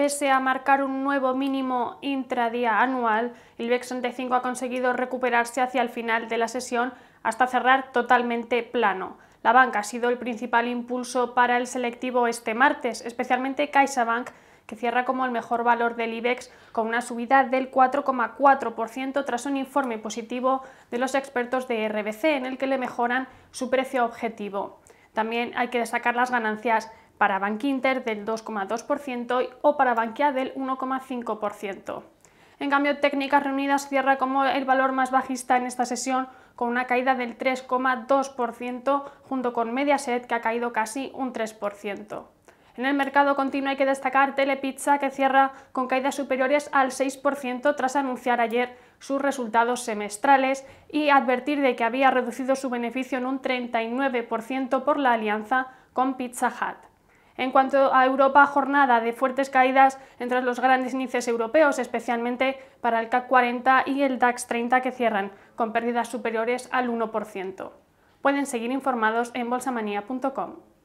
pese a marcar un nuevo mínimo intradía anual, el e IBEX 35 ha conseguido recuperarse hacia el final de la sesión hasta cerrar totalmente plano. La banca ha sido el principal impulso para el selectivo este martes, especialmente CaixaBank, que cierra como el mejor valor del IBEX con una subida del 4,4% tras un informe positivo de los expertos de RBC en el que le mejoran su precio objetivo. También hay que destacar las ganancias para Bankinter del 2,2% o para Bankia del 1,5%. En cambio, Técnicas Reunidas cierra como el valor más bajista en esta sesión con una caída del 3,2% junto con Mediaset que ha caído casi un 3%. En el mercado continuo hay que destacar Telepizza que cierra con caídas superiores al 6% tras anunciar ayer sus resultados semestrales y advertir de que había reducido su beneficio en un 39% por la alianza con Pizza Hut. En cuanto a Europa, jornada de fuertes caídas entre los grandes índices europeos, especialmente para el CAC 40 y el DAX 30 que cierran, con pérdidas superiores al 1%. Pueden seguir informados en bolsamanía.com.